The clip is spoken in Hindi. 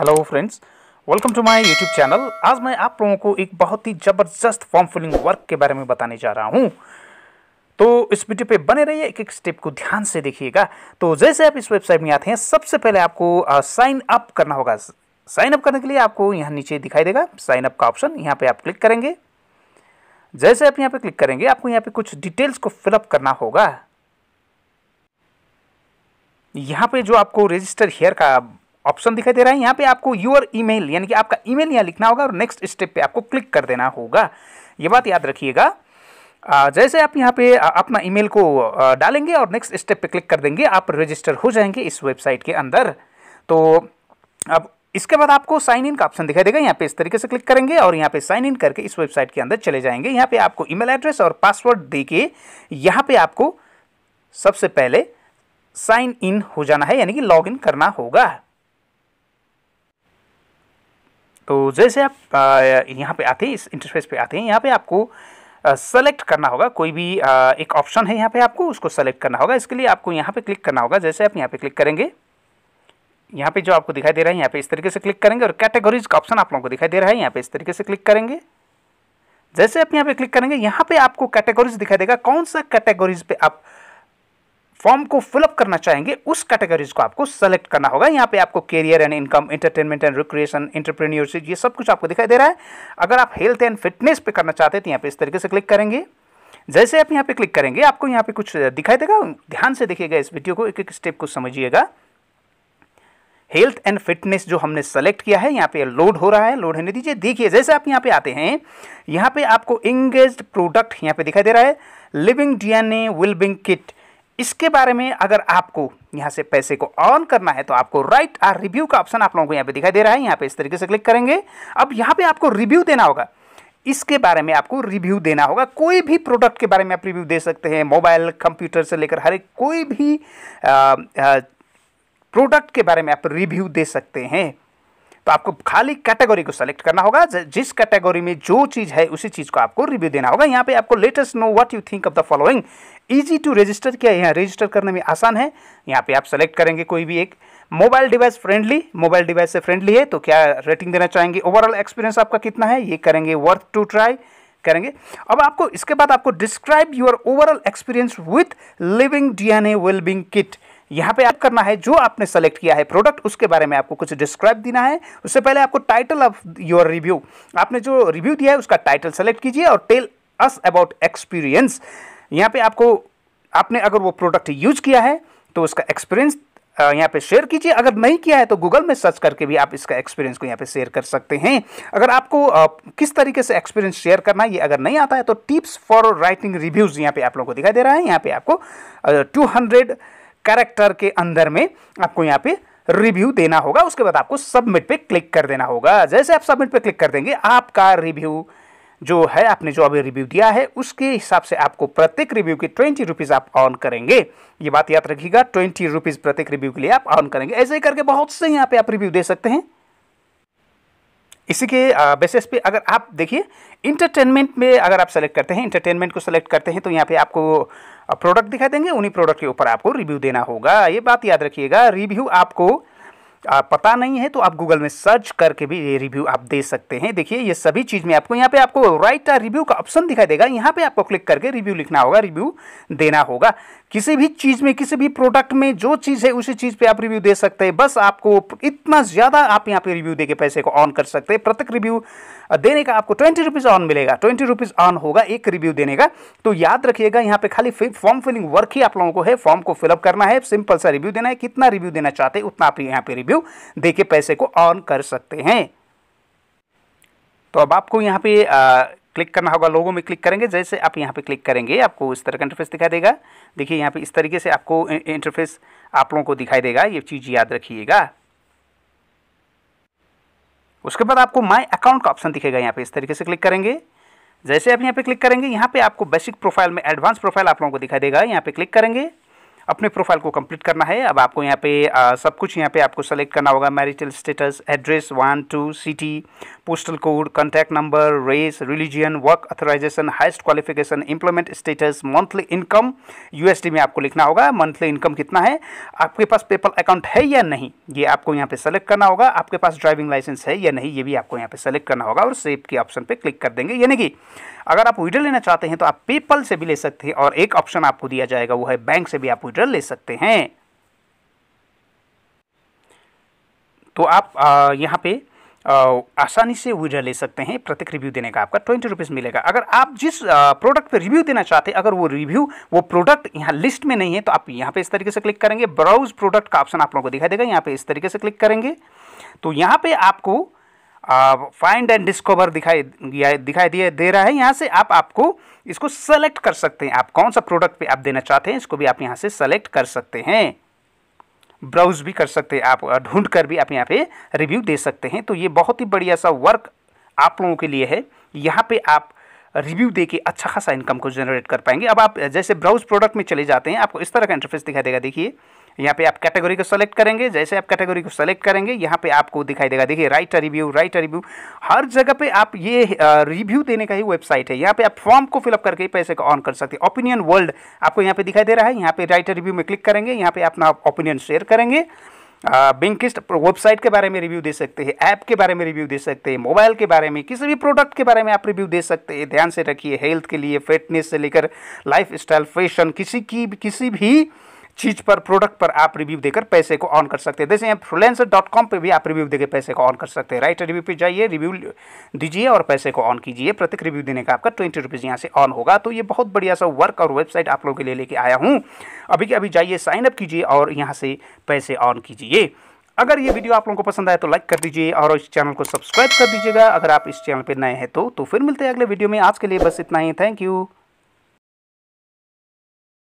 hello friends welcome to my YouTube channel आज मैं आप लोगों को एक बहुत ही ज़बरदस्त फॉर्म फिलिंग वर्क के बारे में बताने जा रहा हूँ तो इस वीडियो पे बने रहिए एक एक स्टेप को ध्यान से देखिएगा तो जैसे आप इस वेबसाइट में आते हैं सबसे पहले आपको साइन अप करना होगा साइन अप करने के लिए आपको यहाँ नीचे दिखाई देगा साइन अप का ऑप्शन यहाँ पर आप क्लिक करेंगे जैसे आप यहाँ पर क्लिक करेंगे आपको यहाँ पर कुछ डिटेल्स को फिलअप करना होगा यहाँ पे जो आपको रजिस्टर हेयर का ऑप्शन दिखाई दे रहा है यहाँ पे आपको योर ईमेल यानी कि आपका ईमेल यहाँ लिखना होगा और नेक्स्ट स्टेप पे आपको क्लिक कर देना होगा ये बात याद रखिएगा जैसे आप यहाँ पे अपना ईमेल को डालेंगे और नेक्स्ट स्टेप पे क्लिक कर देंगे आप रजिस्टर हो जाएंगे इस वेबसाइट के अंदर तो अब इसके बाद आपको साइन इन का ऑप्शन दिखाई देगा यहाँ पे इस तरीके से क्लिक करेंगे और यहाँ पे साइन इन करके इस वेबसाइट के अंदर चले जाएंगे यहाँ पे आपको ईमेल एड्रेस और पासवर्ड दे के यहाँ पे आपको सबसे पहले साइन इन हो जाना है यानी कि लॉग इन करना होगा तो जैसे आप यहाँ पे आते हैं इस इंटरफेस पे आते हैं यहाँ पे आपको सेलेक्ट करना होगा कोई भी एक ऑप्शन है यहाँ पे आपको उसको सेलेक्ट करना होगा इसके लिए आपको यहाँ पे क्लिक करना होगा जैसे आप यहाँ पे क्लिक करेंगे यहाँ पे जो आपको दिखाई दे रहा है यहाँ पे इस तरीके से क्लिक करेंगे और कैटेगरीज का ऑप्शन आप लोगों को दिखाई दे रहा है यहाँ पे इस तरीके से क्लिक करेंगे जैसे आप यहाँ पे क्लिक करेंगे यहाँ पे आपको कैटेगरीज दिखाई देगा कौन सा कैटेगरीज पे आप फॉर्म को फिलअप करना चाहेंगे उस कैटेगरीज को आपको सेलेक्ट करना होगा यहाँ पे आपको career and income entertainment and recreation entrepreneurship ये सब कुछ आपको दिखाई दे रहा है अगर आप हेल्थ एंड फिटनेस पे करना चाहते हैं तो यहाँ पे इस तरीके से क्लिक करेंगे जैसे आप यहाँ पे क्लिक करेंगे आपको यहाँ पे कुछ दिखाई देगा ध्यान से देखिएगा इस वीडियो को एक एक स्टेप को समझिएगा हेल्थ एंड फिटनेस जो हमने सेलेक्ट किया है यहाँ पे लोड हो रहा है लोड होने दीजिए देखिए जैसे आप यहाँ पे आते हैं यहाँ पे आपको इंगेज प्रोडक्ट यहाँ पे दिखाई दे रहा है living D wellbeing kit इसके बारे में अगर आपको यहाँ से पैसे को ऑन करना है तो आपको राइट आर रिव्यू का ऑप्शन आप लोगों को यहाँ पे दिखाई दे रहा है यहाँ पे इस तरीके से क्लिक करेंगे अब यहाँ पे आपको रिव्यू देना होगा इसके बारे में आपको रिव्यू देना होगा कोई भी प्रोडक्ट के बारे में आप रिव्यू दे सकते हैं मोबाइल कंप्यूटर से लेकर हर एक कोई भी प्रोडक्ट के बारे में आप रिव्यू दे सकते हैं तो आपको खाली कैटेगरी को सेलेक्ट करना होगा जिस कैटेगरी में जो चीज़ है उसी चीज़ को आपको रिव्यू देना होगा यहाँ पे आपको latest know what you think of the following easy to register किया यहाँ रजिस्टर करने में आसान है यहाँ पे आप सेलेक्ट करेंगे कोई भी एक mobile device friendly mobile device से फ्रेंडली है तो क्या रेटिंग देना चाहेंगे ओवरऑल एक्सपीरियंस आपका कितना है ये करेंगे वर्थ टू ट्राई करेंगे अब आपको इसके बाद आपको describe your overall experience with living D N A wellbeing kit यहाँ पे आप करना है जो आपने सेलेक्ट किया है प्रोडक्ट उसके बारे में आपको कुछ डिस्क्राइब देना है उससे पहले आपको टाइटल ऑफ योर रिव्यू आपने जो रिव्यू दिया है उसका टाइटल सेलेक्ट कीजिए और टेल अस अबाउट एक्सपीरियंस यहाँ पे आपको आपने अगर वो प्रोडक्ट यूज किया है तो उसका एक्सपीरियंस यहाँ पे शेयर कीजिए अगर नहीं किया है तो गूगल में सर्च करके भी आप इसका एक्सपीरियंस को यहाँ पे शेयर कर सकते हैं अगर आपको किस तरीके से एक्सपीरियंस शेयर करना है ये अगर नहीं आता है तो टिप्स फॉर राइटिंग रिव्यूज़ यहाँ पे आप लोगों को दिखाई दे रहा है यहाँ पे आपको टू हंड्रेड करेक्टर के अंदर में आपको यहाँ पे रिव्यू देना होगा उसके बाद आपको सबमिट पे क्लिक कर देना होगा जैसे आप सबमिट पे क्लिक कर देंगे आपका रिव्यू जो है आपने जो अभी रिव्यू दिया है उसके हिसाब से आपको प्रत्येक रिव्यू के ट्वेंटी रुपीज़ आप ऑन करेंगे ये बात याद रखिएगा ट्वेंटी रुपीज़ प्रत्येक रिव्यू के लिए आप ऑन करेंगे ऐसे करके बहुत से यहाँ पे आप रिव्यू दे सकते हैं इसी के बेसिस पे अगर आप देखिए इंटरटेनमेंट में अगर आप सेलेक्ट करते हैं इंटरटेनमेंट को सेलेक्ट करते हैं तो यहाँ पे आपको प्रोडक्ट दिखाई देंगे उन्हीं प्रोडक्ट के ऊपर आपको रिव्यू देना होगा ये बात याद रखिएगा रिव्यू आपको पता नहीं है तो आप गूगल में सर्च करके भी ये रिव्यू आप दे सकते हैं देखिए ये सभी चीज़ में आपको यहाँ पे आपको राइट आ रिव्यू का ऑप्शन दिखाई देगा यहाँ पे आपको क्लिक करके रिव्यू लिखना होगा रिव्यू देना होगा किसी भी चीज़ में किसी भी प्रोडक्ट में जो चीज़ है उसी चीज़ पे आप रिव्यू दे सकते हैं बस आपको इतना ज़्यादा आप यहाँ पर रिव्यू दे के पैसे को ऑन कर सकते हैं प्रत्येक रिव्यू देने का आपको ट्वेंटी रुपीज़ ऑन मिलेगा ट्वेंटी रुपीज़ ऑन होगा एक रिव्यू देने का तो याद रखिएगा यहाँ पे खाली फॉर्म फिलिंग वर्क ही आप लोगों को है फॉर्म को फिलअप करना है सिंपल सा रिव्यू देना है कितना रिव्यू देना चाहते हैं उतना आप यहाँ पे रिव्यू रिव्यू दे पैसे को ऑन कर सकते हैं तो अब आपको यहाँ पे आ, क्लिक करना होगा लोगों में क्लिक करेंगे जैसे आप यहाँ पे क्लिक करेंगे आपको इस तरह का इंटरफेस दिखाई देगा देखिए यहाँ पे इस तरीके से आपको इंटरफेस आप लोगों को दिखाई देगा ये चीज़ याद रखिएगा उसके बाद आपको माई अकाउंट का ऑप्शन दिखेगा यहाँ पे इस तरीके से क्लिक करेंगे जैसे आप यहाँ पे क्लिक करेंगे यहाँ पे आपको बेसिक प्रोफाइल में एडवांस प्रोफाइल आप लोगों को दिखाई देगा यहाँ पे क्लिक करेंगे अपने प्रोफाइल को कंप्लीट करना है अब आपको यहाँ पे आ, सब कुछ यहाँ पे आपको सेलेक्ट करना होगा marital status address one two city postal code contact number race religion work authorisation highest qualification employment status monthly income USD में आपको लिखना होगा मंथली इनकम कितना है आपके पास पेपल अकाउंट है या नहीं ये आपको यहाँ पे सेलेक्ट करना होगा आपके पास ड्राइविंग लाइसेंस है या नहीं ये भी आपको यहाँ पे सेलेक्ट करना होगा और सेव के ऑप्शन पे क्लिक कर देंगे यानी कि अगर आप विड्रॉ लेना चाहते हैं तो आप पेपल से भी ले सकते हैं और एक ऑप्शन आपको दिया जाएगा वो है बैंक से भी आप विड्रो मीटर ले सकते हैं तो आप यहाँ पे आसानी से विड्रॉ ले सकते हैं प्रत्येक रिव्यू देने का आपका ट्वेंटी रुपीज़ मिलेगा अगर आप जिस प्रोडक्ट पे रिव्यू देना चाहते हैं अगर वो रिव्यू वो प्रोडक्ट यहाँ लिस्ट में नहीं है तो आप यहाँ पे इस तरीके से क्लिक करेंगे ब्राउज प्रोडक्ट का ऑप्शन आप लोगों को दिखाई देगा यहाँ पे इस तरीके से क्लिक करेंगे तो यहाँ पर आपको फाइंड एंड डिस्कवर दिखाई दिखाई दिए दे रहा है यहाँ से आप आपको इसको सेलेक्ट कर सकते हैं आप कौन सा प्रोडक्ट पे आप देना चाहते हैं इसको भी आप यहाँ से सेलेक्ट कर सकते हैं ब्राउज भी कर सकते हैं आप ढूंढ कर भी आप यहाँ पे रिव्यू दे सकते हैं तो ये बहुत ही बढ़िया सा वर्क आप लोगों के लिए है यहाँ पर आप रिव्यू दे के अच्छा खासा इनकम को जनरेट कर पाएंगे अब आप जैसे ब्राउज प्रोडक्ट में चले जाते हैं आपको इस तरह का इंटरफेस दिखाई देगा देखिए यहाँ पे आप कैटेगरी को सेलेक्ट करेंगे जैसे आप कैटेगरी को सेलेक्ट करेंगे यहाँ पे आपको दिखाई देगा देखिए राइट रिव्यू राइट रिव्यू हर जगह पे आप ये रिव्यू देने का ही वेबसाइट है यहाँ पे आप फॉर्म को फिलअप करके पैसे को ऑन कर सकते हैं ओपिनियन वर्ल्ड आपको यहाँ पे दिखाई दे रहा है यहाँ पे राइट रिव्यू में क्लिक करेंगे यहाँ पे अपना ओपिनियन शेयर करेंगे बिंकिस्ट वेबसाइट के बारे में रिव्यू दे सकते हैं ऐप के बारे में रिव्यू दे सकते हैं मोबाइल के बारे में किसी भी प्रोडक्ट के बारे में आप रिव्यू दे सकते हैं ध्यान से रखिए हेल्थ के लिए फिटनेस से लेकर लाइफ स्टाइल फैशन किसी की किसी भी चीज़ पर प्रोडक्ट पर आप रिव्यू देकर पैसे को ऑन कर सकते हैं जैसे यहाँ फ्लुएंसर डॉट कॉम पर भी आप रिव्यू देकर पैसे को ऑन कर सकते हैं राइट रिव्यू पे जाइए रिव्यू दीजिए और पैसे को ऑन कीजिए प्रत्येक रिव्यू देने का आपका ट्वेंटी रुपीज़ यहाँ से ऑन होगा तो ये बहुत बढ़िया सा वर्क और वेबसाइट आप लोगों के लिए लेके आया हूँ अभी के अभी जाइए साइन अप कीजिए और यहाँ से पैसे ऑन कीजिए अगर ये वीडियो आप लोगों को पसंद आए तो लाइक कर दीजिए और इस चैनल को सब्सक्राइब कर दीजिएगा अगर आप इस चैनल पर नए हैं तो तो फिर मिलते हैं अगले वीडियो में आज के लिए बस इतना ही थैंक यू